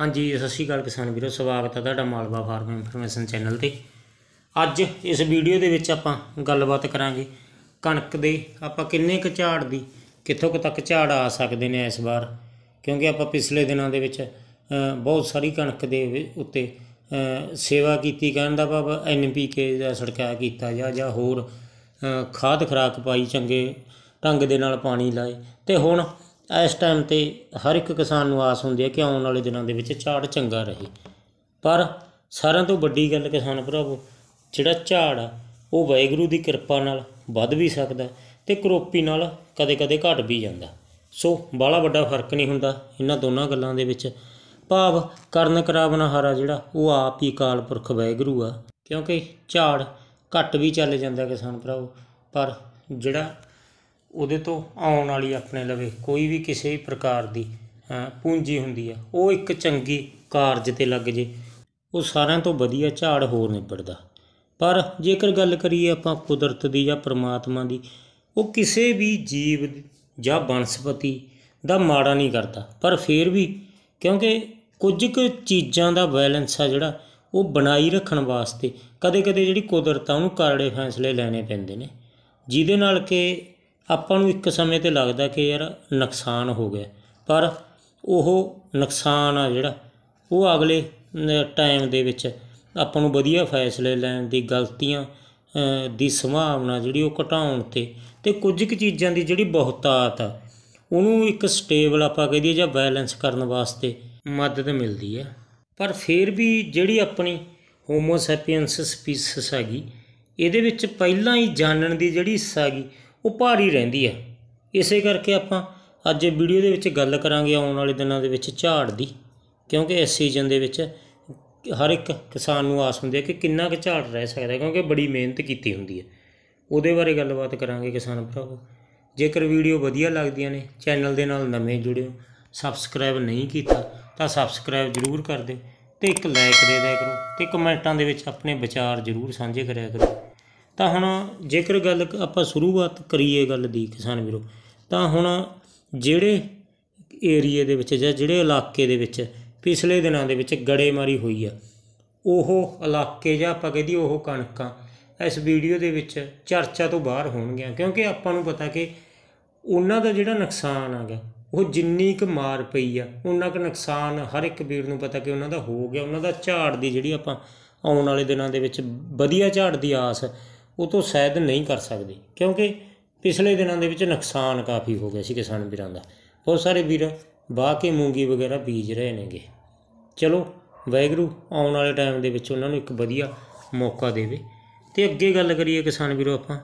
ਹਾਂਜੀ ਸਤਿ ਸ਼੍ਰੀ ਅਕਾਲ ਕਿਸਾਨ ਵੀਰੋ ਸਵਾਗਤ ਹੈ ਤੁਹਾਡਾ ਮਾਲਵਾ ਫਾਰਮ ਇਨਫੋਰਮੇਸ਼ਨ ਚੈਨਲ ਤੇ ਅੱਜ ਇਸ ਵੀਡੀਓ ਦੇ ਵਿੱਚ ਆਪਾਂ ਗੱਲਬਾਤ ਕਰਾਂਗੇ ਕਣਕ ਦੇ ਆਪਾਂ ਕਿੰਨੇ ਕੁ ਝਾੜ ਦੀ ਕਿੱਥੋਂ ਕੁ ਤੱਕ ਝਾੜ ਆ ਸਕਦੇ ਨੇ ਇਸ ਵਾਰ ਕਿਉਂਕਿ ਆਪਾਂ ਪਿਛਲੇ ਦਿਨਾਂ ਦੇ ਵਿੱਚ ਬਹੁਤ ਸਾਰੀ ਕਣਕ ਦੇ ਉੱਤੇ ਸੇਵਾ ਕੀਤੀ ਕਹਿਣ ਦਾ ਭਾਵ ਐਨਪੀਕੇ ਦਾ ਛੜਕਾਅ ਕੀਤਾ ਜਾਂ ਜਾਂ ਹੋਰ ਖਾਦ ਖਰਾਕ ਪਾਈ ਚੰਗੇ ਢੰਗ ਦੇ ਨਾਲ ਪਾਣੀ ਲਾਏ ਤੇ ਹੁਣ ਇਸ ਟਾਈਮ ਤੇ ਹਰ ਇੱਕ ਕਿਸਾਨ ਨੂੰ ਆਸ ਹੁੰਦੀ ਹੈ ਕਿ ਆਉਣ ਵਾਲੇ ਦਿਨਾਂ ਦੇ ਵਿੱਚ ਝਾੜ ਚੰਗਾ ਰਹੇ ਪਰ ਸਾਰਿਆਂ ਤੋਂ ਵੱਡੀ ਗੱਲ ਕਿਸਾਨ ਭਰਾਵੋ ਜਿਹੜਾ ਝਾੜ ਉਹ ਵੈਗਰੂ ਦੀ ਕਿਰਪਾ ਨਾਲ ਵੱਧ ਵੀ ਸਕਦਾ ਤੇ ਕਰੋਪੀ ਨਾਲ ਕਦੇ-ਕਦੇ ਘਟ ਵੀ ਜਾਂਦਾ ਸੋ ਬਾਲਾ ਵੱਡਾ ਫਰਕ ਨਹੀਂ ਹੁੰਦਾ ਇਹਨਾਂ ਦੋਨਾਂ ਗੱਲਾਂ ਦੇ ਵਿੱਚ ਭਾਵ ਕਰਨ ਕਰਾਵਨਾ ਹਾਰਾ ਜਿਹੜਾ ਉਹ ਆਪ ਹੀ ਕਾਲ ਪੁਰਖ ਵੈਗਰੂ ਆ ਕਿਉਂਕਿ ਝਾੜ ਘਟ ਵੀ ਚੱਲ ਜਾਂਦਾ ਕਿਸਾਨ ਭਰਾਵੋ ਪਰ ਜਿਹੜਾ ਉਹਦੇ ਤੋਂ ਆਉਣ ਵਾਲੀ ਆਪਣੇ ਲਵੇ ਕੋਈ ਵੀ ਕਿਸੇ ਵੀ ਪ੍ਰਕਾਰ ਦੀ ਪੂੰਜੀ ਹੁੰਦੀ ਆ ਉਹ ਇੱਕ ਚੰਗੀ ਕਾਰਜ ਤੇ ਲੱਗ ਜੇ ਉਹ ਸਾਰਿਆਂ ਤੋਂ ਵਧੀਆ ਝਾੜ ਹੋਰ ਨਿਬੜਦਾ ਪਰ ਜੇਕਰ ਗੱਲ ਕਰੀਏ ਆਪਾਂ ਕੁਦਰਤ ਦੀ ਜਾਂ ਪ੍ਰਮਾਤਮਾ ਦੀ ਉਹ ਕਿਸੇ ਵੀ ਜੀਵ ਜਾਂ ਬਨਸਪਤੀ ਦਾ ਮਾੜਾ ਨਹੀਂ ਕਰਦਾ ਪਰ ਫਿਰ ਵੀ ਕਿਉਂਕਿ ਕੁਝ ਕੁ ਚੀਜ਼ਾਂ ਦਾ ਬੈਲੈਂਸ ਆ ਜਿਹੜਾ ਉਹ ਬਣਾਈ ਰੱਖਣ ਵਾਸਤੇ ਕਦੇ-ਕਦੇ ਜਿਹੜੀ ਕੁਦਰਤ ਆ ਉਹਨੂੰ ਕਰੜੇ ਫੈਸਲੇ ਲੈਣੇ ਪੈਂਦੇ ਨੇ ਜਿਹਦੇ ਨਾਲ ਕਿ ਆਪਾਂ ਨੂੰ ਇੱਕ ਸਮੇਂ ਤੇ ਲੱਗਦਾ ਕਿ ਯਾਰ ਨੁਕਸਾਨ ਹੋ ਗਿਆ ਪਰ ਉਹ ਨੁਕਸਾਨ ਆ ਜਿਹੜਾ ਉਹ ਅਗਲੇ ਟਾਈਮ ਦੇ ਵਿੱਚ ਆਪਾਂ ਨੂੰ ਵਧੀਆ ਫੈਸਲੇ ਲੈਣ ਦੀ ਗਲਤੀਆਂ ਦੀ ਸੰਭਾਵਨਾ ਜਿਹੜੀ ਉਹ ਘਟਾਉਣ ਤੇ ਤੇ ਕੁਝ ਕੁ ਚੀਜ਼ਾਂ ਦੀ ਜਿਹੜੀ ਬਹੁਤਾਤ ਆ ਉਹਨੂੰ ਇੱਕ ਸਟੇਬਲ ਆਪਾਂ ਕਹਿੰਦੇ ਆ ਜਾਂ ਬੈਲੈਂਸ ਕਰਨ ਵਾਸਤੇ ਮਦਦ ਮਿਲਦੀ ਹੈ ਪਰ ਫਿਰ ਵੀ ਜਿਹੜੀ ਆਪਣੀ ਹੋਮੋ ਸੈਪੀਅਨਸ ਸਪੀਸੀਸ ਹੈਗੀ ਇਹਦੇ ਵਿੱਚ ਪਹਿਲਾਂ ਹੀ ਜਾਣਨ ਦੀ ਜਿਹੜੀ ਹਿੱਸਾ ਹੈਗੀ ਉਹ ਭਾਰੀ ਰਹਿੰਦੀ ਆ ਇਸੇ ਕਰਕੇ ਆਪਾਂ ਅੱਜ ਵੀਡੀਓ ਦੇ ਵਿੱਚ ਗੱਲ ਕਰਾਂਗੇ ਆਉਣ ਵਾਲੇ ਦਿਨਾਂ ਦੇ ਵਿੱਚ ਝਾੜ ਦੀ ਕਿਉਂਕਿ ਇਸ ਸੀਜ਼ਨ ਦੇ ਵਿੱਚ ਹਰ ਇੱਕ ਕਿਸਾਨ ਨੂੰ ਆਸ ਹੁੰਦੀ ਹੈ ਕਿ ਕਿੰਨਾ ਕੁ ਝਾੜ ਰਹਿ ਸਕਦਾ ਕਿਉਂਕਿ ਬੜੀ ਮਿਹਨਤ ਕੀਤੀ ਹੁੰਦੀ ਹੈ ਉਹਦੇ ਬਾਰੇ ਗੱਲਬਾਤ ਕਰਾਂਗੇ ਕਿਸਾਨ ਭਰਾਵੋ ਜੇਕਰ ਵੀਡੀਓ ਵਧੀਆ ਲੱਗਦੀਆਂ ਨੇ ਚੈਨਲ ਦੇ ਨਾਲ ਨਵੇਂ ਜੁੜਿਓ ਸਬਸਕ੍ਰਾਈਬ ਨਹੀਂ ਕੀਤਾ ਤਾਂ ਸਬਸਕ੍ਰਾਈਬ ਜ਼ਰੂਰ ਕਰ ਦਿਓ ਤੇ ਇੱਕ ਲਾਈਕ ਦੇ ਦਿਆ ਕਰੋ ਤੇ ਕਮੈਂਟਾਂ ਦੇ ਵਿੱਚ ਆਪਣੇ ਵਿਚਾਰ ਜ਼ਰੂਰ ਸਾਂਝੇ ਕਰਿਆ ਕਰੋ ਤਾਂ ਹੁਣ ਜੇਕਰ ਗੱਲ ਆਪਾਂ ਸ਼ੁਰੂਆਤ ਕਰੀਏ ਗੱਲ ਦੀ ਕਿਸਾਨ ਵੀਰੋ ਤਾਂ ਹੁਣ ਜਿਹੜੇ ਏਰੀਏ ਦੇ ਵਿੱਚ ਜਾਂ ਜਿਹੜੇ ਇਲਾਕੇ ਦੇ ਵਿੱਚ ਪਿਛਲੇ ਦਿਨਾਂ ਦੇ ਵਿੱਚ ਗੜੇਮਾਰੀ ਹੋਈ ਆ ਉਹ ਇਲਾਕੇ ਜਾਂ ਆਪਾਂ ਕਹਿੰਦੀ ਉਹ ਕਣਕਾਂ ਇਸ ਵੀਡੀਓ ਦੇ ਵਿੱਚ ਚਰਚਾ ਤੋਂ ਬਾਹਰ ਹੋਣਗੀਆਂ ਕਿਉਂਕਿ ਆਪਾਂ ਨੂੰ ਪਤਾ ਕਿ ਉਹਨਾਂ ਦਾ ਜਿਹੜਾ ਨੁਕਸਾਨ ਆਗਾ ਉਹ ਜਿੰਨੀ ਕੁ ਮਾਰ ਪਈ ਆ ਉਹਨਾਂ ਦਾ ਨੁਕਸਾਨ ਹਰ ਇੱਕ ਵੀਰ ਨੂੰ ਪਤਾ ਕਿ ਉਹਨਾਂ ਦਾ ਹੋ ਗਿਆ ਉਹਨਾਂ ਦਾ ਝਾੜ ਦੀ ਜਿਹੜੀ ਆਪਾਂ ਆਉਣ ਵਾਲੇ ਦਿਨਾਂ ਦੇ ਵਿੱਚ ਵਧੀਆ ਝਾੜ ਦੀ ਆਸ ਉਹ ਤੋਂ ਸੈਦ ਨਹੀਂ ਕਰ ਸਕਦੇ ਕਿਉਂਕਿ ਪਿਛਲੇ ਦਿਨਾਂ ਦੇ ਵਿੱਚ ਨੁਕਸਾਨ ਕਾਫੀ ਹੋ ਗਿਆ ਸੀ ਕਿਸਾਨ ਵੀਰਾਂ ਦਾ ਬਹੁਤ ਸਾਰੇ ਵੀਰ ਬਾਹ ਕੇ ਮੂੰਗੀ ਵਗੈਰਾ ਬੀਜ ਰਹੇ ਨੇਗੇ ਚਲੋ ਵੈਗਰੂ ਆਉਣ ਵਾਲੇ ਟਾਈਮ ਦੇ ਵਿੱਚ ਉਹਨਾਂ ਨੂੰ ਇੱਕ ਵਧੀਆ ਮੌਕਾ ਦੇਵੇ ਤੇ ਅੱਗੇ ਗੱਲ ਕਰੀਏ ਕਿਸਾਨ ਵੀਰੋ ਆਪਾਂ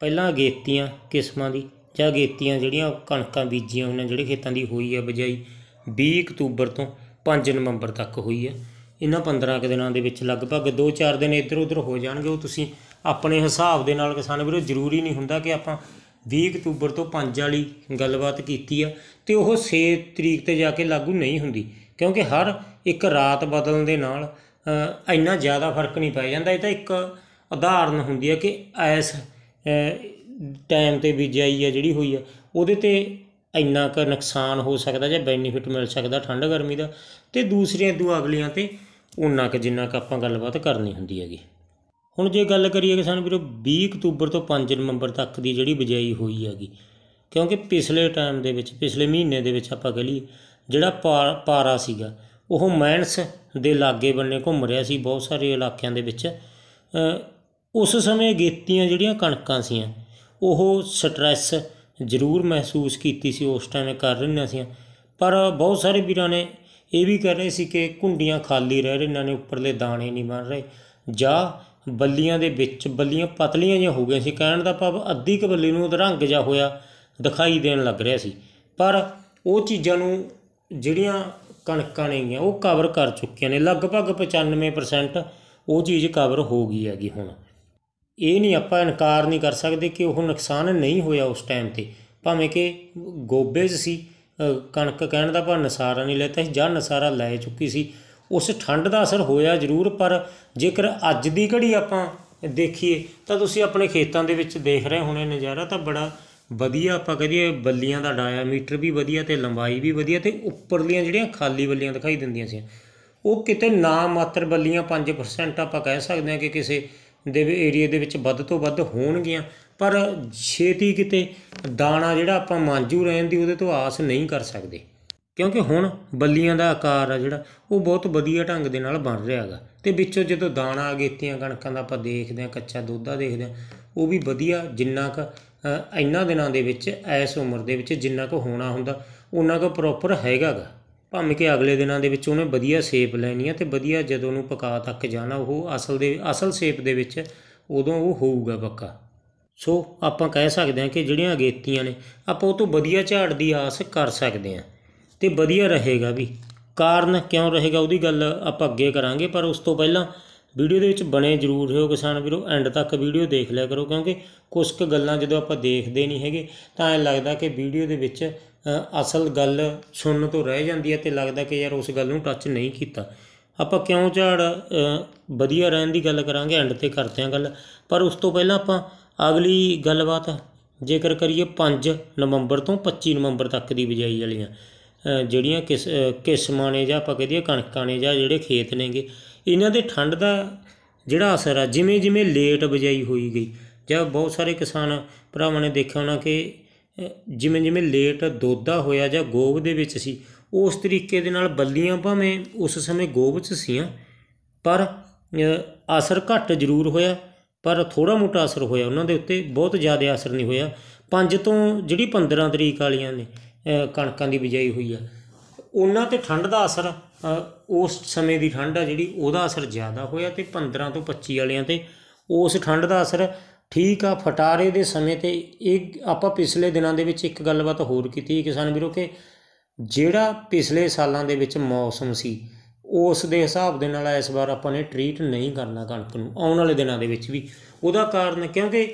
ਪਹਿਲਾਂ ਗੇਤੀਆਂ ਕਿਸਮਾਂ ਦੀ ਜਾਂ ਗੇਤੀਆਂ ਜਿਹੜੀਆਂ ਕਣਕਾਂ ਬੀਜੀਆਂ ਉਹਨਾਂ ਜਿਹੜੇ ਖੇਤਾਂ ਦੀ ਹੋਈ ਹੈ ਬਜਾਈ 20 ਅਕਤੂਬਰ ਤੋਂ 5 ਨਵੰਬਰ ਤੱਕ ਹੋਈ ਹੈ ਇਹਨਾਂ 15 ਕਿ ਦਿਨਾਂ ਦੇ ਵਿੱਚ ਲਗਭਗ 2-4 ਦਿਨ ਇੱਧਰ ਉੱਧਰ ਹੋ ਜਾਣਗੇ ਉਹ ਤੁਸੀਂ ਆਪਣੇ ਹਿਸਾਬ ਦੇ ਨਾਲ ਕਿਸਾਨ ਵੀਰੋ ਜ਼ਰੂਰੀ ਨਹੀਂ ਹੁੰਦਾ ਕਿ ਆਪਾਂ 20 ਅਕਤੂਬਰ ਤੋਂ 5 ਵਾਲੀ ਗੱਲਬਾਤ ਕੀਤੀ ਆ ਤੇ ਉਹ 6 ਤਰੀਕ ਤੇ ਜਾ ਕੇ ਲਾਗੂ ਨਹੀਂ ਹੁੰਦੀ ਕਿਉਂਕਿ ਹਰ ਇੱਕ ਰਾਤ ਬਦਲਣ ਦੇ ਨਾਲ ਇੰਨਾ ਜ਼ਿਆਦਾ ਫਰਕ ਨਹੀਂ ਪੈ ਜਾਂਦਾ ਇਹ ਤਾਂ ਇੱਕ ਉਦਾਹਰਨ ਹੁੰਦੀ ਹੈ ਕਿ ਐਸ ਟਾਈਮ ਤੇ ਬੀਜਾਈ ਆ ਜਿਹੜੀ ਹੋਈ ਆ ਉਹਦੇ ਤੇ ਇੰਨਾ ਕੁ ਨੁਕਸਾਨ ਹੋ ਸਕਦਾ ਜਾਂ ਬੈਨੀਫਿਟ ਮਿਲ ਸਕਦਾ ਠੰਡ ਗਰਮੀ ਦਾ ਤੇ ਦੂਸਰੀਆਂ ਦੂ ਅਗਲੀਆਂ ਤੇ ਉਹਨਾਂ ਕ ਜਿੰਨਾ ਕ ਆਪਾਂ ਗੱਲਬਾਤ ਕਰਨੀ ਹੁੰਦੀ ਹੈਗੀ ਹੁਣ ਜੇ ਗੱਲ ਕਰੀਏ ਕਿਸਾਨ ਵੀਰੋ 20 ਅਕਤੂਬਰ ਤੋਂ 5 ਨਵੰਬਰ ਤੱਕ ਦੀ ਜਿਹੜੀ ਬਿਜਾਈ ਹੋਈ ਹੈਗੀ ਕਿਉਂਕਿ ਪਿਛਲੇ ਟਾਈਮ ਦੇ ਵਿੱਚ ਪਿਛਲੇ ਮਹੀਨੇ ਦੇ ਵਿੱਚ ਆਪਾਂ ਕਹ ਲਈ ਜਿਹੜਾ ਪਾਰਾ ਸੀਗਾ ਉਹ ਮੈਨਸ ਦੇ ਲਾਗੇ ਬੰਨੇ ਘੁੰਮ ਰਿਹਾ ਸੀ ਬਹੁਤ ਸਾਰੇ ਇਲਾਕਿਆਂ ਦੇ ਵਿੱਚ ਉਸ ਸਮੇਂ ਗੇਤੀਆਂ ਜਿਹੜੀਆਂ ਕਣਕਾਂ ਸੀਆਂ ਉਹ ਸਟ੍ਰੈਸ ਜ਼ਰੂਰ ਮਹਿਸੂਸ ਕੀਤੀ ਸੀ ਉਸ ਟਾਈਮ ਕਰ ਰਹੀਆਂ ਸੀ ਪਰ ਬਹੁਤ ਸਾਰੇ ਵੀਰਾਂ ਨੇ ਇਹ ਵੀ ਕਰ ਰਹੇ ਸੀ ਕਿ ਕੁੰਡੀਆਂ ਖਾਲੀ ਰਹਿ ਰਹੀਆਂ ਨੇ ਉੱਪਰਲੇ ਦਾਣੇ ਨਹੀਂ ਬਣ ਰਹੇ ਜਾਂ ਬੱਲੀਆਂ ਦੇ ਵਿੱਚ ਬੱਲੀਆਂ ਪਤਲੀਆਂ ਜਿਹੀਆਂ ਹੋ ਗਈਆਂ ਸੀ ਕਹਿਣ ਦਾ ਭਾਵ ਅੱਧੀ ਕੁ ਬੱਲੀ ਨੂੰ ਰੰਗ ਜਾ ਹੋਇਆ ਦਿਖਾਈ ਦੇਣ ਲੱਗ ਰਿਹਾ ਸੀ ਪਰ ਉਹ ਚੀਜ਼ਾਂ ਨੂੰ ਜਿਹੜੀਆਂ ਕਣਕਾਂ ਨੇਗੀਆਂ ਉਹ ਕਵਰ ਕਰ ਚੁੱਕੀਆਂ ਨੇ ਲਗਭਗ 95% ਉਹ ਚੀਜ਼ ਕਵਰ ਹੋ ਗਈ ਹੈਗੀ ਹੁਣ ਇਹ ਨਹੀਂ ਆਪਾਂ ਇਨਕਾਰ ਨਹੀਂ ਕਰ ਸਕਦੇ ਕਿ ਉਹ ਨੁਕਸਾਨ ਨਹੀਂ ਹੋਇਆ ਉਸ ਟਾਈਮ ਤੇ ਭਾਵੇਂ ਕਿ ਗੋਬੇ 'ਚ ਸੀ ਕਣਕ ਕਹਿਣ ਦਾ ਭਾਵ ਨਸਾਰਾ ਨਹੀਂ ਲੈਤਾ ਸੀ ਜਾਂ ਨਸਾਰਾ ਲੈ ਚੁੱਕੀ ਸੀ ਉਸ ਠੰਡ ਦਾ ਅਸਰ ਹੋਇਆ ਜ਼ਰੂਰ ਪਰ ਜੇਕਰ ਅੱਜ ਦੀ ਘੜੀ ਆਪਾਂ ਦੇਖੀਏ ਤਾਂ ਤੁਸੀਂ ਆਪਣੇ ਖੇਤਾਂ ਦੇ ਵਿੱਚ ਦੇਖ ਰਹੇ ਹੋਣੇ ਨਜ਼ਾਰਾ ਤਾਂ ਬੜਾ ਵਧੀਆ ਆਪਾਂ ਕਹਿੰਦੇ ਬੱਲੀਆਂ ਦਾ ਡਾਇਆਮੀਟਰ ਵੀ ਵਧੀਆ ਤੇ ਲੰਬਾਈ ਵੀ ਵਧੀਆ ਤੇ ਉੱਪਰਲੀਆਂ ਜਿਹੜੀਆਂ ਖਾਲੀ ਬੱਲੀਆਂ ਦਿਖਾਈ ਦਿੰਦੀਆਂ ਸੀ ਉਹ ਕਿਤੇ ਨਾ ਮਾਤਰ ਬੱਲੀਆਂ 5% ਆਪਾਂ ਕਹਿ ਸਕਦੇ ਹਾਂ ਕਿ ਕਿਸੇ ਦੇ ਏਰੀਆ ਦੇ ਵਿੱਚ ਵੱਧ ਤੋਂ ਵੱਧ ਹੋਣਗੀਆਂ ਪਰ ਛੇਤੀ ਕਿਤੇ ਦਾਣਾ ਜਿਹੜਾ ਆਪਾਂ ਮਾਂਜੂ ਰਹਿਣ ਦੀ ਉਹਦੇ ਤੋਂ ਆਸ ਨਹੀਂ ਕਰ ਸਕਦੇ ਕਿਉਂਕਿ ਹੁਣ ਬੱਲੀਆਂ ਦਾ ਆਕਾਰ ਆ ਜਿਹੜਾ ਉਹ ਬਹੁਤ ਵਧੀਆ ਢੰਗ ਦੇ ਨਾਲ ਬਣ ਰਿਹਾ ਹੈਗਾ ਤੇ ਵਿੱਚੋਂ ਜਦੋਂ ਦਾਣਾ ਅਗੇਤੀਆਂ ਕਣਕਾਂ ਦਾ ਆਪਾਂ ਦੇਖਦੇ ਆ ਕੱਚਾ ਦੁੱਧਾ ਦੇਖਦੇ ਆ ਉਹ ਵੀ ਵਧੀਆ ਜਿੰਨਾ ਕ ਇੰਨਾ ਦਿਨਾਂ ਦੇ ਵਿੱਚ ਐਸ ਉਮਰ ਦੇ ਵਿੱਚ ਜਿੰਨਾ ਕ ਹੋਣਾ ਹੁੰਦਾ ਉਹਨਾਂ ਕ ਪ੍ਰੋਪਰ ਹੈਗਾਗਾ ਭਾਵੇਂ ਕਿ ਅਗਲੇ ਦਿਨਾਂ ਦੇ ਵਿੱਚ ਉਹਨੇ ਵਧੀਆ ਸ਼ੇਪ ਲੈਣੀ ਆ ਤੇ ਵਧੀਆ ਜਦੋਂ ਨੂੰ ਪਕਾ ਤੱਕ ਜਾਣਾ ਉਹ ਅਸਲ ਦੇ ਅਸਲ ਸ਼ੇਪ ਦੇ ਵਿੱਚ ਉਦੋਂ ਉਹ ਹੋਊਗਾ ਪੱਕਾ ਸੋ ਆਪਾਂ ਕਹਿ ਸਕਦੇ ਹਾਂ ਕਿ ਜਿਹੜੀਆਂ ਅਗੇਤੀਆਂ ਨੇ ਆਪਾਂ ਉਹ ਤੋਂ ਵਧੀਆ ਝਾੜ ਦੀ ਆਸ ਕਰ ਸਕਦੇ ਹਾਂ ਤੇ ਵਧੀਆ ਰਹੇਗਾ ਵੀ ਕਾਰਨ ਕਿਉਂ ਰਹੇਗਾ ਉਹਦੀ ਗੱਲ ਆਪਾਂ ਅੱਗੇ ਕਰਾਂਗੇ ਪਰ ਉਸ ਤੋਂ ਪਹਿਲਾਂ ਵੀਡੀਓ ਦੇ ਵਿੱਚ ਬਣੇ ਜ਼ਰੂਰ ਰਹੋ ਕਿਸਾਨ ਵੀਰੋ ਐਂਡ ਤੱਕ ਵੀਡੀਓ ਦੇਖ ਲਿਆ ਕਰੋ ਕਿਉਂਕਿ ਕੁਝ ਕੁ ਗੱਲਾਂ ਜਦੋਂ ਆਪਾਂ ਦੇਖਦੇ ਨਹੀਂ ਹੈਗੇ ਤਾਂ ਐ ਲੱਗਦਾ ਕਿ ਵੀਡੀਓ ਦੇ ਵਿੱਚ ਅਸਲ ਗੱਲ ਸੁਣਨ ਤੋਂ ਰਹਿ ਜਾਂਦੀ ਹੈ ਤੇ ਲੱਗਦਾ ਕਿ ਯਾਰ ਉਸ ਗੱਲ ਨੂੰ ਟੱਚ ਨਹੀਂ ਕੀਤਾ ਆਪਾਂ ਕਿਉਂ ਝਾੜ ਵਧੀਆ ਰਹਿਣ ਦੀ ਗੱਲ ਕਰਾਂਗੇ ਐਂਡ ਤੇ ਕਰਦੇ ਹਾਂ ਗੱਲ ਪਰ ਉਸ ਤੋਂ ਪਹਿਲਾਂ ਆਪਾਂ ਅਗਲੀ ਗੱਲਬਾਤ ਜੇਕਰ ਕਰੀਏ 5 ਨਵੰਬਰ ਤੋਂ 25 ਨਵੰਬਰ ਤੱਕ ਦੀ ਬਿਜਾਈ ਵਾਲੀਆਂ ਜਿਹੜੀਆਂ ਕਿਸ ਕਿਸਮਾਂ ਨੇ ਜਾਂ ਆਪਾਂ ਕਹਦੇ ਕਣਕਾਂ ਨੇ ਜਾਂ ਜਿਹੜੇ ਖੇਤ ਨੇਗੇ ਇਹਨਾਂ ਦੇ ਠੰਡ ਦਾ ਜਿਹੜਾ ਅਸਰ ਆ ਜਿਵੇਂ ਜਿਵੇਂ ਲੇਟ ਬਜਾਈ ਹੋਈ ਗਈ ਜਾਂ ਬਹੁਤ ਸਾਰੇ ਕਿਸਾਨ ਭਰਾਵਾਂ ਨੇ ਦੇਖਿਆ ਹੋਣਾ ਕਿ ਜਿਵੇਂ ਜਿਵੇਂ ਲੇਟ ਦੋਦਾ ਹੋਇਆ ਜਾਂ ਗੋਬ ਦੇ ਵਿੱਚ ਸੀ ਉਸ ਤਰੀਕੇ ਦੇ ਨਾਲ ਬੱਲੀਆਂ ਭਾਵੇਂ ਉਸ ਸਮੇਂ ਗੋਬ 'ਚ ਸੀਆਂ ਪਰ ਅਸਰ ਘੱਟ ਜ਼ਰੂਰ ਹੋਇਆ ਪਰ ਥੋੜਾ ਮੋਟਾ ਅਸਰ ਹੋਇਆ ਉਹਨਾਂ ਦੇ ਉੱਤੇ ਬਹੁਤ ਜ਼ਿਆਦਾ ਅਸਰ ਨਹੀਂ ਹੋਇਆ ਪੰਜ ਤੋਂ ਜਿਹੜੀ 15 ਤਰੀਕ ਵਾਲੀਆਂ ਨੇ ਕਣਕਾਂ ਦੀ ਬਿਜਾਈ ਹੋਈ ਆ ਉਹਨਾਂ ਤੇ ਠੰਡ ਦਾ ਅਸਰ ਉਸ ਸਮੇਂ ਦੀ ਠੰਡ ਆ ਜਿਹੜੀ ਉਹਦਾ ਅਸਰ ਜ਼ਿਆਦਾ ਹੋਇਆ ਤੇ 15 ਤੋਂ 25 ਵਾਲਿਆਂ ਤੇ ਉਸ ਠੰਡ ਦਾ ਅਸਰ ਠੀਕ ਆ ਫਟਾਰੇ ਦੇ ਸਮੇਂ ਤੇ ਇਹ ਆਪਾਂ ਪਿਛਲੇ ਦਿਨਾਂ ਦੇ ਵਿੱਚ ਇੱਕ ਗੱਲਬਾਤ ਹੋਰ ਕੀਤੀ ਕਿਸਾਨ ਵੀਰੋ ਕਿ ਜਿਹੜਾ ਪਿਛਲੇ ਸਾਲਾਂ ਦੇ ਵਿੱਚ ਮੌਸਮ ਸੀ ਉਸ ਦੇ ਹਿਸਾਬ ਦੇ ਨਾਲ ਇਸ ਵਾਰ ਆਪਾਂ ਨੇ ਟ੍ਰੀਟ ਨਹੀਂ ਕਰਨਾ ਕਣਕ ਨੂੰ ਆਉਣ ਵਾਲੇ ਦਿਨਾਂ ਦੇ ਵਿੱਚ ਵੀ ਉਹਦਾ ਕਾਰਨ ਕਿਉਂਕਿ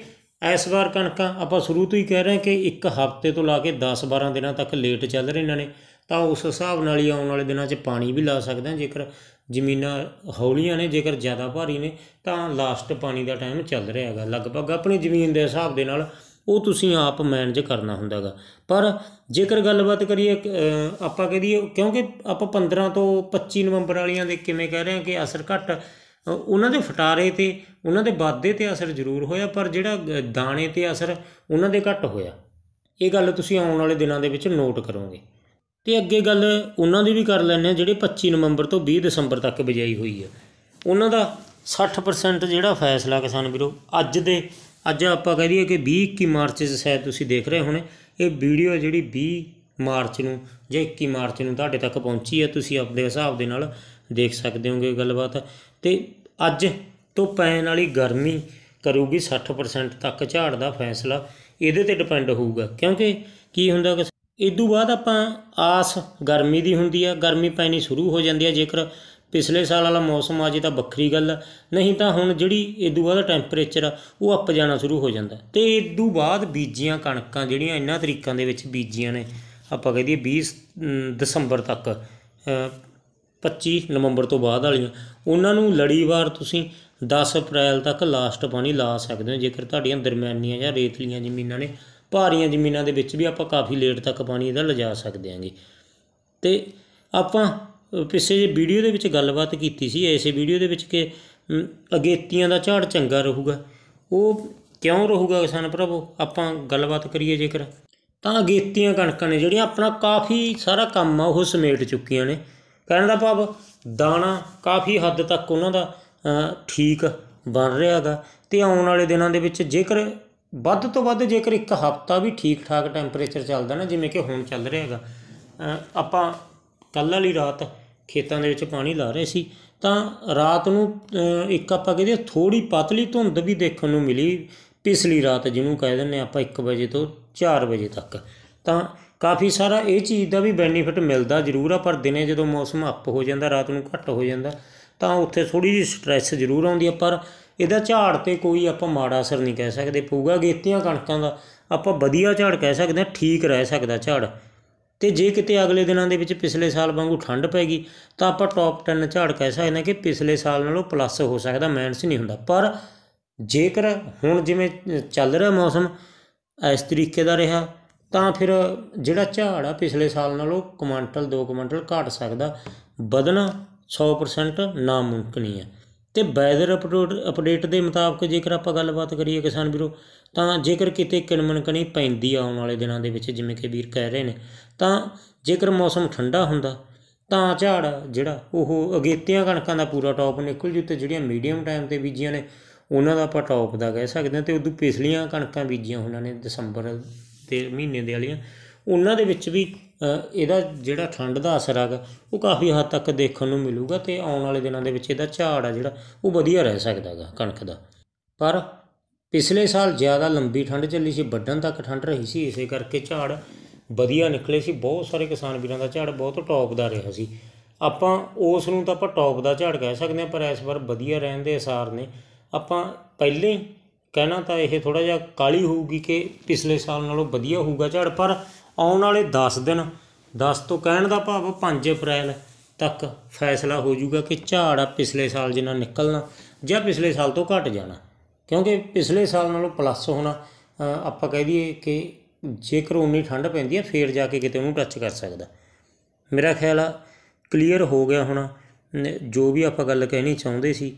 ਇਸ ਵਾਰ ਕਣਕਾਂ ਆਪਾਂ ਸ਼ੁਰੂ ਤੋਂ ਹੀ ਕਹਿ ਰਹੇ ਕਿ ਇੱਕ ਹਫ਼ਤੇ ਤੋਂ ਲਾ ਕੇ 10-12 ਦਿਨਾਂ ਤੱਕ ਲੇਟ ਚੱਲ ਰਹੇ ਇਹਨਾਂ ਨੇ ਤਾਂ ਉਸ ਹਿਸਾਬ ਨਾਲ ਹੀ ਆਉਣ ਵਾਲੇ ਦਿਨਾਂ 'ਚ ਪਾਣੀ ਵੀ ਲਾ ਸਕਦੇ ਹਾਂ ਜੇਕਰ ਜ਼ਮੀਨਾਂ ਹੌਲੀਆਂ ਨੇ ਜੇਕਰ ਜ਼ਿਆਦਾ ਭਾਰੀ ਨੇ ਤਾਂ ਲਾਸਟ ਪਾਣੀ ਦਾ ਟਾਈਮ ਚੱਲ ਰਿਹਾ ਹੈਗਾ ਲਗਭਗ ਆਪਣੀ ਜ਼ਮੀਨ ਦੇ ਹਿਸਾਬ ਦੇ ਨਾਲ ਉਹ ਤੁਸੀਂ ਆਪ ਮੈਨੇਜ ਕਰਨਾ ਹੁੰਦਾਗਾ ਪਰ ਜੇਕਰ ਗੱਲਬਾਤ ਕਰੀਏ ਆਪਾਂ ਕਹਦੀਏ ਕਿਉਂਕਿ ਆਪਾਂ 15 ਤੋਂ 25 ਨਵੰਬਰ ਵਾਲੀਆਂ ਦੇ ਕਿਵੇਂ ਕਹਿ ਰਹੇ ਹਾਂ ਕਿ ਅਸਰ ਘੱਟ ਉਹਨਾਂ ਦੇ ਫਟਾਰੇ ਤੇ ਉਹਨਾਂ ਦੇ ਵਾਧੇ ਤੇ ਅਸਰ ਜ਼ਰੂਰ ਹੋਇਆ ਪਰ ਜਿਹੜਾ ਦਾਣੇ ਤੇ ਅਸਰ ਉਹਨਾਂ ਦੇ ਘੱਟ ਹੋਇਆ ਇਹ ਗੱਲ ਤੁਸੀਂ ਆਉਣ ਵਾਲੇ ਦਿਨਾਂ ਦੇ ਵਿੱਚ ਨੋਟ ਕਰੋਗੇ ਤੇ ਅੱਗੇ ਗੱਲ ਉਹਨਾਂ ਦੀ ਵੀ ਕਰ ਲੈਣੇ ਆ ਜਿਹੜੇ 25 ਨਵੰਬਰ ਤੋਂ 20 ਦਸੰਬਰ ਤੱਕ ਬਿਜਾਈ ਹੋਈ ਹੈ ਉਹਨਾਂ ਦਾ 60% ਜਿਹੜਾ ਫੈਸਲਾ ਕਿਸਾਨ ਵੀਰੋ ਅੱਜ ਦੇ ਅੱਜ ਆਪਾਂ ਕਹਿ ਦਈਏ ਕਿ 20 21 ਮਾਰਚ ਚ ਸ਼ਾਇਦ ਤੁਸੀਂ ਦੇਖ ਰਹੇ ਹੋਣੇ ਇਹ ਵੀਡੀਓ ਜਿਹੜੀ 20 ਮਾਰਚ ਨੂੰ ਜਾਂ 21 ਮਾਰਚ ਨੂੰ ਤੁਹਾਡੇ ਤੱਕ ਪਹੁੰਚੀ ਹੈ ਤੁਸੀਂ ਆਪਣੇ ਹਿਸਾਬ ਦੇ ਨਾਲ ਦੇਖ ਸਕਦੇ ਹੋਗੇ ਗੱਲਬਾਤ ਤੇ ਅੱਜ ਤੋਂ ਪੈਣ ਵਾਲੀ ਗਰਮੀ ਕਰੂਗੀ 60% ਤੱਕ ਝਾੜ ਦਾ ਫੈਸਲਾ ਇਹਦੇ ਤੇ ਡਿਪੈਂਡ ਹੋਊਗਾ ਕਿਉਂਕਿ ਕੀ ਹੁੰਦਾ ਕਿ ਇਦੋਂ ਬਾਅਦ ਆਪਾਂ ਆਸ ਗਰਮੀ ਦੀ ਹੁੰਦੀ ਆ ਗਰਮੀ ਪੈਣੀ ਸ਼ੁਰੂ ਹੋ ਜਾਂਦੀ ਆ ਜੇਕਰ ਪਿਛਲੇ ਸਾਲ ਵਾਲਾ ਮੌਸਮ ਆ ਜੇ ਤਾਂ ਵੱਖਰੀ ਗੱਲ ਨਹੀਂ ਤਾਂ ਹੁਣ ਜਿਹੜੀ ਇਦੋਂ ਬਾਅਦ ਟੈਂਪਰੇਚਰ ਉਹ ਅੱਪ ਜਾਣਾ ਸ਼ੁਰੂ ਹੋ ਜਾਂਦਾ ਤੇ ਇਦੋਂ ਬਾਅਦ ਬੀਜੀਆਂ ਕਣਕਾਂ ਜਿਹੜੀਆਂ ਇੰਨਾ ਤਰੀਕਾਂ ਦੇ ਵਿੱਚ ਬੀਜੀਆਂ ਨੇ ਆਪਾਂ ਕਹਦੇ 20 ਦਸੰਬਰ ਤੱਕ 25 ਨਵੰਬਰ ਤੋਂ ਬਾਅਦ ਵਾਲੀਆਂ ਉਹਨਾਂ ਨੂੰ ਲੜੀਵਾਰ ਤੁਸੀਂ 10 ਅਪ੍ਰੈਲ ਤੱਕ ਲਾਸਟ ਪਾਣੀ ਲਾ ਸਕਦੇ ਹੋ ਜੇਕਰ ਤੁਹਾਡੀਆਂ ਦਰਮਿਆਨੀਆਂ ਜਾਂ ਰੇਤਲੀਆਂ ਜ਼ਮੀਨਾਂ ਨੇ ਭਾਰੀਆਂ ਜ਼ਮੀਨਾਂ ਦੇ ਵਿੱਚ ਵੀ ਆਪਾਂ ਕਾਫੀ ਲੇਟ ਤੱਕ ਪਾਣੀ ਇਹਦਾ ਲਿਜਾ ਸਕਦੇ ਹਾਂਗੇ ਤੇ ਆਪਾਂ ਪਿਛੇ ਜੇ ਵੀਡੀਓ ਦੇ ਵਿੱਚ ਗੱਲਬਾਤ ਕੀਤੀ ਸੀ ਐਸੇ ਵੀਡੀਓ ਦੇ ਵਿੱਚ ਕਿ ਅਗੇਤੀਆਂ ਦਾ ਝਾੜ ਚੰਗਾ ਰਹੂਗਾ ਉਹ ਕਿਉਂ ਰਹੂਗਾ ਕਿਸਾਨ ਪ੍ਰਭੂ ਆਪਾਂ ਗੱਲਬਾਤ ਕਰੀਏ ਜੇਕਰ ਤਾਂ ਅਗੇਤੀਆਂ ਕਣਕਾਂ ਨੇ ਜਿਹੜੀਆਂ ਆਪਣਾ ਕਾਫੀ ਸਾਰਾ ਕੰਮ ਆ ਉਹ ਸਮੇਟ ਚੁੱਕੀਆਂ ਨੇ ਕਹਿਣ ਦਾ ਭਾਵ ਦਾਣਾ ਕਾਫੀ ਹੱਦ ਤੱਕ ਉਹਨਾਂ ਦਾ ਠੀਕ ਬਣ ਰਿਹਾ ਹੈਗਾ ਤੇ ਆਉਣ ਵਾਲੇ ਦਿਨਾਂ ਦੇ ਵਿੱਚ ਜੇਕਰ ਵੱਧ ਤੋਂ ਵੱਧ ਜੇਕਰ ਇੱਕ ਹਫ਼ਤਾ ਵੀ ਠੀਕ ਠਾਕ ਟੈਂਪਰੇਚਰ ਚੱਲਦਾ ਨਾ ਜਿਵੇਂ ਕਿ ਹੁਣ ਚੱਲ ਰਿਹਾ ਹੈਗਾ ਆਪਾਂ ਕੱਲ ਵਾਲੀ ਰਾਤ ਖੇਤਾਂ ਦੇ ਵਿੱਚ ਪਾਣੀ ਲਾ ਰਹੇ ਸੀ ਤਾਂ ਰਾਤ ਨੂੰ ਇੱਕ ਆਪਾਂ ਕਹਿੰਦੇ ਥੋੜੀ ਪਤਲੀ ਧੁੰਦ ਵੀ ਦੇਖਣ ਨੂੰ ਮਿਲੀ ਪਿਛਲੀ ਰਾਤ ਜਿਹਨੂੰ ਕਹਿ ਦਿੰਨੇ ਆਪਾਂ 1 ਵਜੇ ਤੋਂ 4 ਵਜੇ ਤੱਕ ਤਾਂ ਕਾਫੀ ਸਾਰਾ ਇਹ ਚੀਜ਼ ਦਾ ਵੀ ਬੈਨੀਫਿਟ ਮਿਲਦਾ ਜ਼ਰੂਰ ਆ ਪਰ ਦਿਨੇ ਜਦੋਂ ਮੌਸਮ ਅੱਪ ਹੋ ਜਾਂਦਾ ਰਾਤ ਨੂੰ ਘੱਟ ਹੋ ਜਾਂਦਾ ਤਾਂ ਉੱਥੇ ਥੋੜੀ ਜਿਹੀ ਸਟ੍ਰੈਸ ਜ਼ਰੂਰ ਆਉਂਦੀ ਆ ਪਰ ਇਹਦਾ ਝਾੜ ਤੇ ਕੋਈ ਆਪਾਂ ਮਾੜਾ ਅਸਰ ਨਹੀਂ ਕਹਿ ਸਕਦੇ ਪਊਗਾ ਗੇਤੀਆਂ ਕਣਕਾਂ ਦਾ ਆਪਾਂ ਵਧੀਆ ਝਾੜ ਕਹਿ ਸਕਦੇ ਆ ਠੀਕ ਰਹਿ ਸਕਦਾ ਝਾੜ ਤੇ ਜੇ ਕਿਤੇ ਅਗਲੇ ਦਿਨਾਂ ਦੇ ਵਿੱਚ ਪਿਛਲੇ ਸਾਲ ਵਾਂਗੂ ਠੰਡ ਪੈ ਗਈ ਤਾਂ ਆਪਾਂ ਟੌਪ 10 ਝਾੜ ਕਹਿ ਸਕਦੇ ਆ ਕਿ ਪਿਛਲੇ ਸਾਲ ਨਾਲੋਂ ਪਲੱਸ ਹੋ ਸਕਦਾ ਮਾਈਨਸ ਨਹੀਂ ਹੁੰਦਾ ਪਰ ਜੇਕਰ ਹੁਣ ਜਿਵੇਂ ਚੱਲ ਰਿਹਾ ਮੌਸਮ ਇਸ ਤਰੀਕੇ ਦਾ ਰਿਹਾ ਤਾਂ ਫਿਰ ਜਿਹੜਾ ਝਾੜ ਆ ਪਿਛਲੇ ਸਾਲ ਨਾਲੋਂ ਕੁਮੰਟਲ 2 ਕੁਮੰਟਲ ਘਟ ਸਕਦਾ ਵਧਣਾ 100% ਨਾਮੁਮਕਿਨ ਹੈ ਤੇ ਵੈਦਰ ਅਪਡੇਟ ਦੇ ਮੁਤਾਬਕ ਜੇਕਰ ਆਪਾਂ ਗੱਲਬਾਤ ਕਰੀਏ ਕਿਸਾਨ ਵੀਰੋ ਤਾਂ ਜੇਕਰ ਕਿਤੇ ਕਿਣਮਣਕਣੀ ਪੈਂਦੀ ਆਉਣ ਵਾਲੇ ਦਿਨਾਂ ਦੇ ਵਿੱਚ ਜਿਵੇਂ ਕਿ ਵੀਰ ਕਹਿ ਰਹੇ ਨੇ ਤਾਂ ਜੇਕਰ ਮੌਸਮ ਠੰਡਾ ਹੁੰਦਾ ਤਾਂ ਝਾੜ ਜਿਹੜਾ ਉਹ ਅਗੇਤੀਆਂ ਕਣਕਾਂ ਦਾ ਪੂਰਾ ਟੌਪ ਨਿਕਲ ਜੂ ਤੇ ਜਿਹੜੀਆਂ ਮੀਡੀਅਮ ਟਾਈਮ ਤੇ ਬੀਜੀਆਂ ਨੇ ਉਹਨਾਂ ਦਾ ਆਪਾਂ ਟੌਪ ਦਾ ਕਹਿ ਸਕਦੇ ਹਾਂ ਤੇ ਉਦੋਂ ਪਿਛਲੀਆਂ ਕਣਕਾਂ ਬੀਜੀਆਂ ਉਹਨਾਂ ਨੇ ਦਸੰਬਰ ਤੇ ਮਹੀਨੇ ਦੇ ਵਾਲੀਆਂ ਉਹਨਾਂ ਦੇ ਵਿੱਚ ਵੀ ਇਹਦਾ ਜਿਹੜਾ ਠੰਡ ਦਾ ਅਸਰ ਆਗਾ ਉਹ ਕਾਫੀ ਹੱਦ ਤੱਕ ਦੇਖਣ ਨੂੰ ਮਿਲੂਗਾ ਤੇ ਆਉਣ ਵਾਲੇ ਦਿਨਾਂ ਦੇ ਵਿੱਚ ਇਹਦਾ ਝਾੜ ਆ ਜਿਹੜਾ ਉਹ ਵਧੀਆ ਰਹਿ ਸਕਦਾ ਹੈਗਾ ਕਣਕ ਦਾ ਪਰ ਪਿਛਲੇ ਸਾਲ ਜ਼ਿਆਦਾ ਲੰਬੀ ਠੰਡ ਚੱਲੀ ਸੀ ਵੱਡਣ ਤੱਕ ਠੰਡ ਰਹੀ ਸੀ ਇਸੇ ਕਰਕੇ ਝਾੜ ਵਧੀਆ ਨਿਕਲੇ ਸੀ ਬਹੁਤ ਸਾਰੇ ਕਿਸਾਨ ਵੀਰਾਂ ਦਾ ਝਾੜ ਬਹੁਤ ਟੌਪ ਦਾ ਰਿਹਾ ਸੀ ਆਪਾਂ ਉਸ ਨੂੰ ਤਾਂ ਆਪਾਂ ਟੌਪ ਦਾ ਝਾੜ ਕਹਿ ਸਕਦੇ ਹਾਂ ਪਰ ਇਸ ਵਾਰ ਵਧੀਆ ਰਹਿਣ ਦੇ ਅਸਾਰ ਨੇ ਆਪਾਂ ਪਹਿਲੇ ਕਹਿਣਾ ਤਾਂ ਇਹ ਥੋੜਾ ਜਿਹਾ ਕਾਲੀ ਹੋਊਗੀ ਕਿ ਪਿਛਲੇ ਸਾਲ ਨਾਲੋਂ ਵਧੀਆ ਹੋਊਗਾ ਝੜ ਪਰ ਆਉਣ ਵਾਲੇ 10 ਦਿਨ 10 ਤੋਂ ਕਹਿਣ ਦਾ ਭਾਵ 5 ਅਪ੍ਰੈਲ ਤੱਕ ਫੈਸਲਾ ਹੋ ਜਾਊਗਾ ਕਿ ਝਾੜ ਆ ਪਿਛਲੇ ਸਾਲ ਜਿੰਨਾ ਨਿਕਲਣਾ ਜਾਂ ਪਿਛਲੇ ਸਾਲ ਤੋਂ ਘਟ ਜਾਣਾ ਕਿਉਂਕਿ ਪਿਛਲੇ ਸਾਲ ਨਾਲੋਂ ਪਲੱਸ ਹੋਣਾ ਆਪਾਂ ਕਹਿ ਦਈਏ ਕਿ ਜੇਕਰ ਉਨੀ ਠੰਡ ਪੈਂਦੀ ਹੈ ਫੇਰ ਜਾ ਕੇ ਕਿਤੇ ਉਹਨੂੰ ਟੱਚ ਕਰ ਸਕਦਾ ਮੇਰਾ ਖਿਆਲ ਆ ਕਲੀਅਰ ਹੋ ਗਿਆ ਹੁਣ ਜੋ ਵੀ ਆਪਾਂ ਗੱਲ ਕਹਿਣੀ ਚਾਹੁੰਦੇ ਸੀ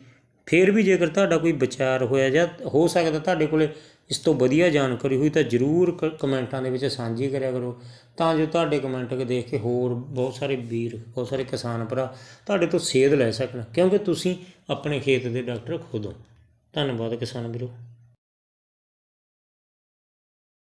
ਫਿਰ ਵੀ ਜੇਕਰ ਤੁਹਾਡਾ ਕੋਈ ਵਿਚਾਰ ਹੋਇਆ ਜਾਂ ਹੋ ਸਕਦਾ ਤੁਹਾਡੇ ਕੋਲੇ ਇਸ ਤੋਂ ਵਧੀਆ ਜਾਣਕਾਰੀ ਹੋਈ ਤਾਂ ਜਰੂਰ ਕਮੈਂਟਾਂ ਦੇ ਵਿੱਚ ਸਾਂਝੀ ਕਰਿਆ ਕਰੋ ਤਾਂ ਜੋ ਤੁਹਾਡੇ ਕਮੈਂਟ ਦੇਖ ਕੇ ਹੋਰ ਬਹੁਤ ਸਾਰੇ ਵੀਰ ਬਹੁਤ ਸਾਰੇ ਕਿਸਾਨ ਭਰਾ ਤੁਹਾਡੇ ਤੋਂ ਸੇਧ ਲੈ ਸਕਣ ਕਿਉਂਕਿ ਤੁਸੀਂ ਆਪਣੇ ਖੇਤ ਦੇ ਡਾਕਟਰ ਖੁਦ ਹੋ ਧੰਨਵਾਦ ਕਿਸਾਨ ਵੀਰੋ